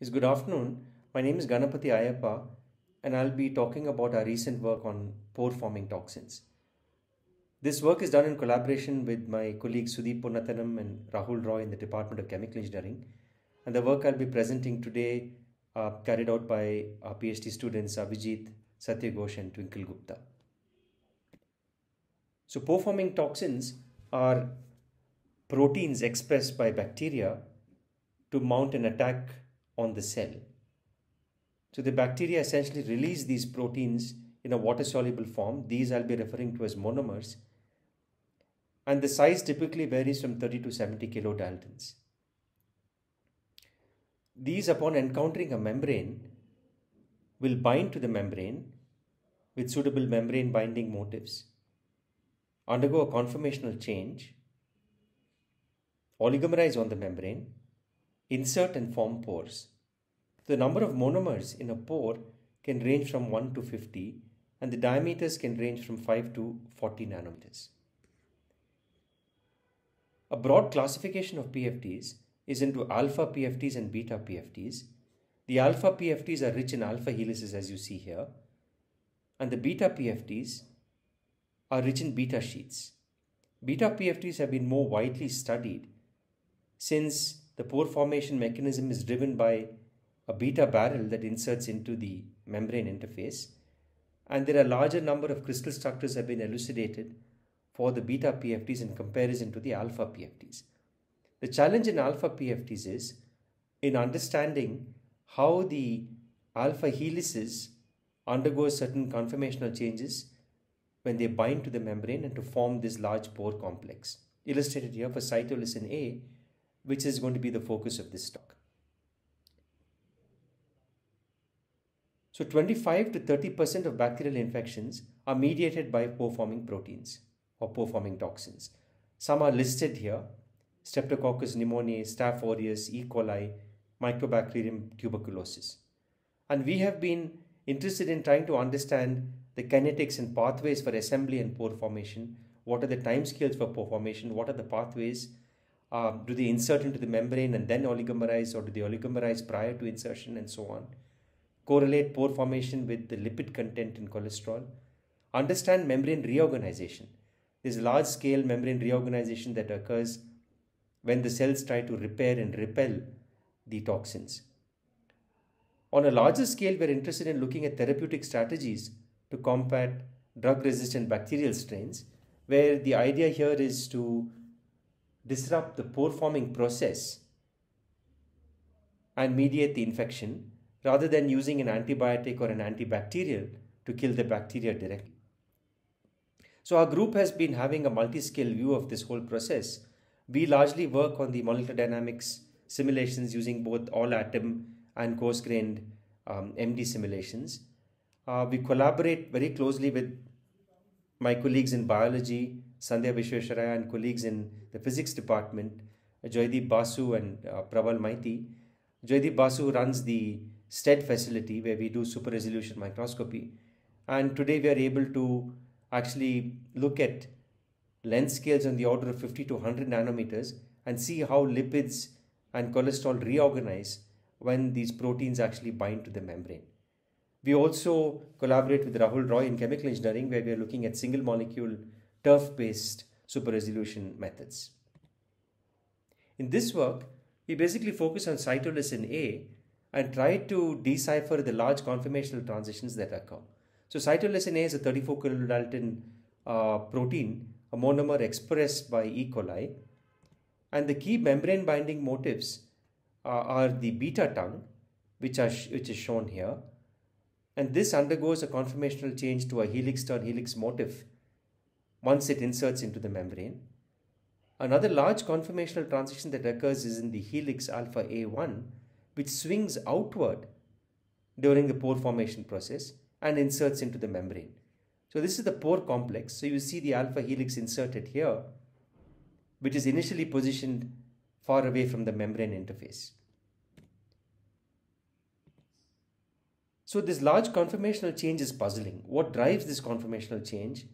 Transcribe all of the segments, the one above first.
is good afternoon. My name is Ganapati Ayappa, and I'll be talking about our recent work on pore forming toxins. This work is done in collaboration with my colleagues Sudeep Purnathanam and Rahul Roy in the Department of Chemical Engineering. And the work I'll be presenting today uh, carried out by our PhD students Abhijit Satya Ghosh, and Twinkle Gupta. So, pore forming toxins are proteins expressed by bacteria to mount an attack on the cell. So the bacteria essentially release these proteins in a water soluble form. These I'll be referring to as monomers. And the size typically varies from 30 to 70 kilodaltons. These, upon encountering a membrane, will bind to the membrane with suitable membrane binding motifs, undergo a conformational change, oligomerize on the membrane, insert and form pores. The number of monomers in a pore can range from 1 to 50 and the diameters can range from 5 to 40 nanometers. A broad classification of PFTs is into alpha PFTs and beta PFTs. The alpha PFTs are rich in alpha helices as you see here and the beta PFTs are rich in beta sheets. Beta PFTs have been more widely studied since the pore formation mechanism is driven by a beta barrel that inserts into the membrane interface and there are larger number of crystal structures have been elucidated for the beta PFTs in comparison to the alpha PFTs. The challenge in alpha PFTs is in understanding how the alpha helices undergo certain conformational changes when they bind to the membrane and to form this large pore complex. Illustrated here for cytochrome A, which is going to be the focus of this talk. So 25 to 30% of bacterial infections are mediated by pore-forming proteins or pore-forming toxins. Some are listed here, Streptococcus pneumoniae, Staph aureus, E. coli, Mycobacterium tuberculosis. And we have been interested in trying to understand the kinetics and pathways for assembly and pore formation, what are the timescales for pore formation, what are the pathways, uh, do they insert into the membrane and then oligomerize, or do they oligomerize prior to insertion, and so on? Correlate pore formation with the lipid content in cholesterol. Understand membrane reorganization. There's large scale membrane reorganization that occurs when the cells try to repair and repel the toxins. On a larger scale, we're interested in looking at therapeutic strategies to combat drug resistant bacterial strains, where the idea here is to disrupt the pore forming process and mediate the infection rather than using an antibiotic or an antibacterial to kill the bacteria directly. So our group has been having a multi-scale view of this whole process. We largely work on the molecular dynamics simulations using both all-atom and coarse-grained um, MD simulations. Uh, we collaborate very closely with my colleagues in biology, Sandhya Vishweshwaraya and colleagues in the physics department, uh, Joydeep Basu and uh, Prabal Maiti. Joydeep Basu runs the STED facility where we do super resolution microscopy. And today we are able to actually look at length scales on the order of 50 to 100 nanometers and see how lipids and cholesterol reorganize when these proteins actually bind to the membrane. We also collaborate with Rahul Roy in chemical engineering where we are looking at single molecule turf-based super resolution methods. In this work, we basically focus on cytolysin A and try to decipher the large conformational transitions that occur. So cytolysin A is a 34 kilodalton uh, protein, a monomer expressed by E. coli. And the key membrane binding motifs uh, are the beta tongue, which, are which is shown here. And this undergoes a conformational change to a helix turn -helix motif once it inserts into the membrane. Another large conformational transition that occurs is in the helix alpha A1, which swings outward during the pore formation process and inserts into the membrane. So this is the pore complex. So you see the alpha helix inserted here, which is initially positioned far away from the membrane interface. So this large conformational change is puzzling. What drives this conformational change?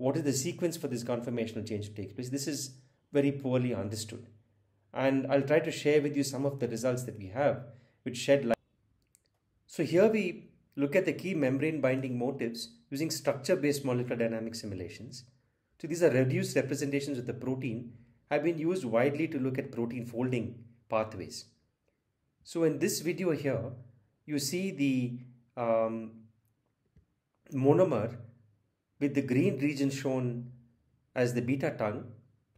what is the sequence for this conformational change to take place? This is very poorly understood. And I'll try to share with you some of the results that we have, which shed light. So here we look at the key membrane binding motifs using structure-based molecular dynamic simulations. So these are reduced representations of the protein have been used widely to look at protein folding pathways. So in this video here, you see the um, monomer with the green region shown as the beta tongue,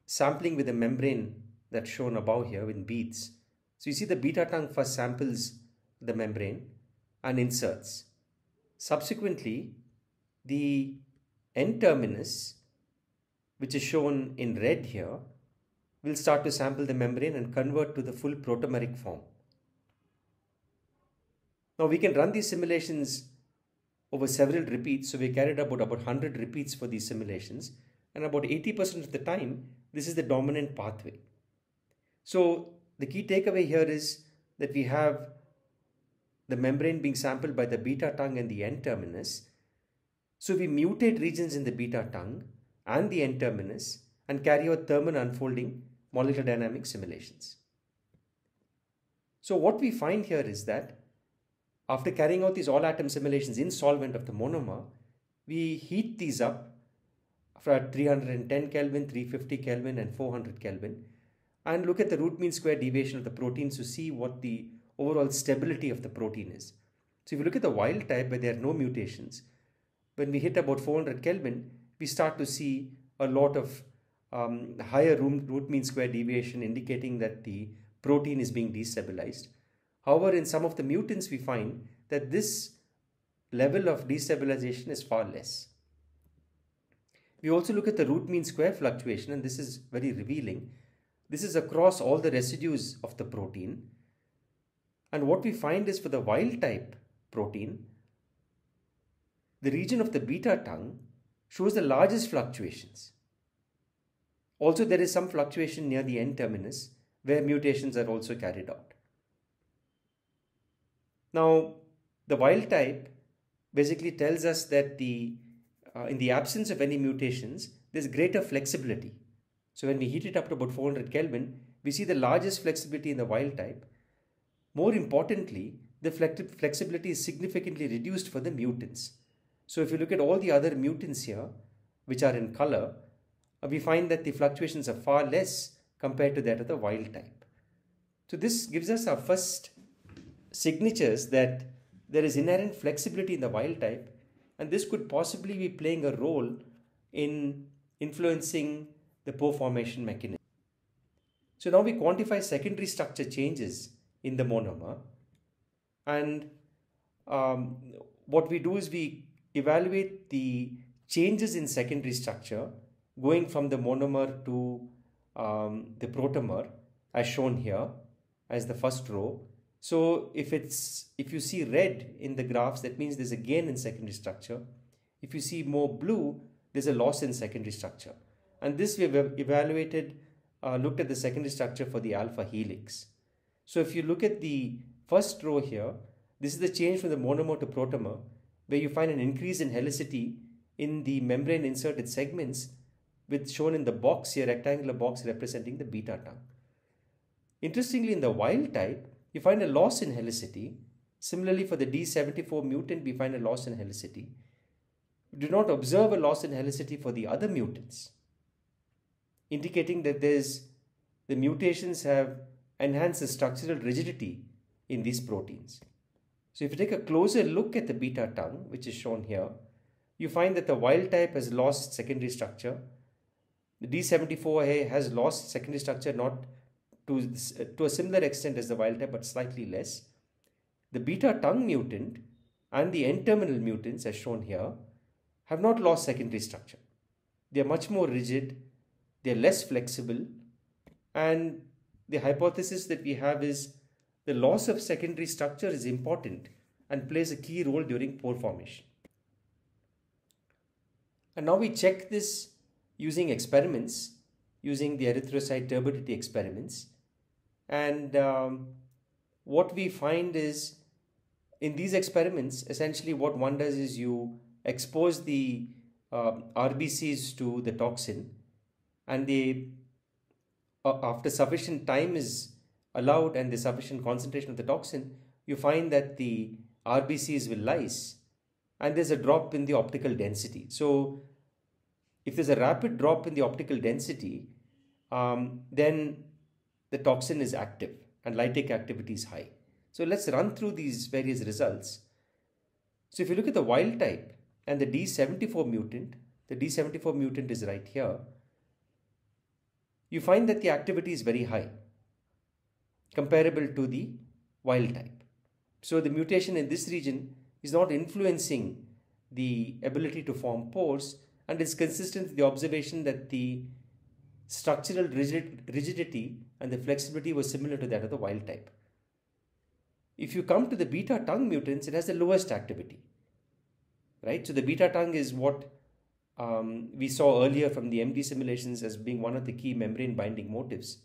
sampling with the membrane that's shown above here in beads. So you see the beta tongue first samples the membrane and inserts. Subsequently, the N-terminus, which is shown in red here, will start to sample the membrane and convert to the full protomeric form. Now we can run these simulations over several repeats. So we carried about, about 100 repeats for these simulations and about 80% of the time, this is the dominant pathway. So the key takeaway here is that we have the membrane being sampled by the beta tongue and the N-terminus. So we mutate regions in the beta tongue and the N-terminus and carry out thermal unfolding molecular dynamic simulations. So what we find here is that after carrying out these all atom simulations in solvent of the monomer, we heat these up for 310 Kelvin, 350 Kelvin, and 400 Kelvin, and look at the root mean square deviation of the proteins to see what the overall stability of the protein is. So if you look at the wild type where there are no mutations, when we hit about 400 Kelvin, we start to see a lot of um, higher root mean square deviation indicating that the protein is being destabilized. However, in some of the mutants, we find that this level of destabilization is far less. We also look at the root mean square fluctuation, and this is very revealing. This is across all the residues of the protein. And what we find is for the wild type protein, the region of the beta tongue shows the largest fluctuations. Also, there is some fluctuation near the N terminus where mutations are also carried out. Now, the wild type basically tells us that the uh, in the absence of any mutations, there's greater flexibility. So when we heat it up to about 400 Kelvin, we see the largest flexibility in the wild type. More importantly, the flexibility is significantly reduced for the mutants. So if you look at all the other mutants here, which are in color, uh, we find that the fluctuations are far less compared to that of the wild type. So this gives us our first signatures that there is inherent flexibility in the wild type, and this could possibly be playing a role in influencing the pore formation mechanism. So now we quantify secondary structure changes in the monomer, and um, what we do is we evaluate the changes in secondary structure going from the monomer to um, the protomer as shown here as the first row so if it's if you see red in the graphs, that means there's a gain in secondary structure. If you see more blue, there's a loss in secondary structure. And this we have evaluated, uh, looked at the secondary structure for the alpha helix. So if you look at the first row here, this is the change from the monomer to protomer, where you find an increase in helicity in the membrane inserted segments, with shown in the box here, rectangular box representing the beta tongue. Interestingly, in the wild type, you find a loss in helicity. Similarly, for the D74 mutant, we find a loss in helicity. We do not observe a loss in helicity for the other mutants, indicating that there's the mutations have enhanced the structural rigidity in these proteins. So if you take a closer look at the beta tongue, which is shown here, you find that the wild type has lost secondary structure. The D74A has lost secondary structure not to, uh, to a similar extent as the wild type, but slightly less. The beta tongue mutant and the N terminal mutants, as shown here, have not lost secondary structure. They are much more rigid, they are less flexible, and the hypothesis that we have is the loss of secondary structure is important and plays a key role during pore formation. And now we check this using experiments, using the erythrocyte turbidity experiments. And um, what we find is in these experiments, essentially what one does is you expose the uh, um, RBCs to the toxin, and they, uh, after sufficient time is allowed and the sufficient concentration of the toxin, you find that the RBCs will lyse, and there's a drop in the optical density. So, if there's a rapid drop in the optical density, um, then the toxin is active and lytic activity is high. So let's run through these various results. So if you look at the wild type and the D74 mutant, the D74 mutant is right here, you find that the activity is very high, comparable to the wild type. So the mutation in this region is not influencing the ability to form pores and is consistent with the observation that the structural rigidity and the flexibility was similar to that of the wild type. If you come to the beta tongue mutants, it has the lowest activity. Right? So the beta tongue is what um, we saw earlier from the MD simulations as being one of the key membrane binding motifs.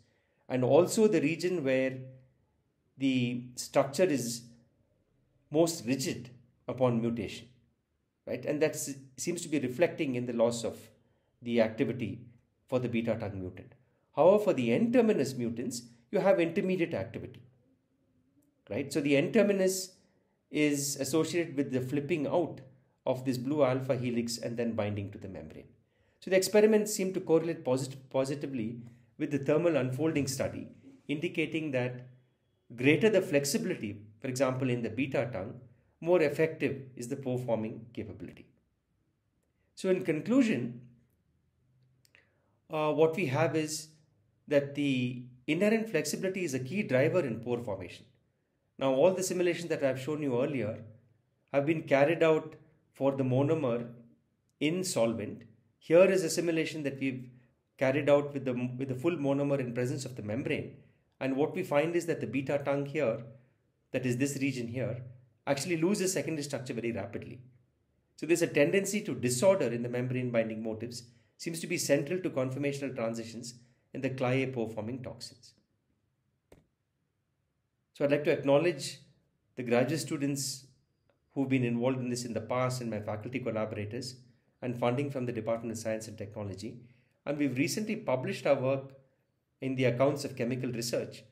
And also the region where the structure is most rigid upon mutation. Right? And that seems to be reflecting in the loss of the activity for the beta tag mutant. However, for the N-terminus mutants, you have intermediate activity. Right? So the N-terminus is associated with the flipping out of this blue alpha helix and then binding to the membrane. So the experiments seem to correlate posit positively with the thermal unfolding study, indicating that greater the flexibility, for example in the beta tongue, more effective is the pore forming capability. So in conclusion, uh, what we have is that the inherent flexibility is a key driver in pore formation. Now, all the simulations that I've shown you earlier have been carried out for the monomer in solvent. Here is a simulation that we've carried out with the, with the full monomer in presence of the membrane. And what we find is that the beta tongue here, that is this region here, actually loses secondary structure very rapidly. So there's a tendency to disorder in the membrane binding motifs seems to be central to conformational transitions in the Clia forming toxins. So I'd like to acknowledge the graduate students who've been involved in this in the past and my faculty collaborators and funding from the Department of Science and Technology. And we've recently published our work in the accounts of chemical research,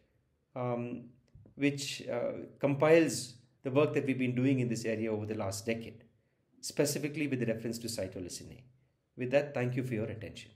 um, which uh, compiles the work that we've been doing in this area over the last decade, specifically with reference to cytolysine A. With that, thank you for your attention.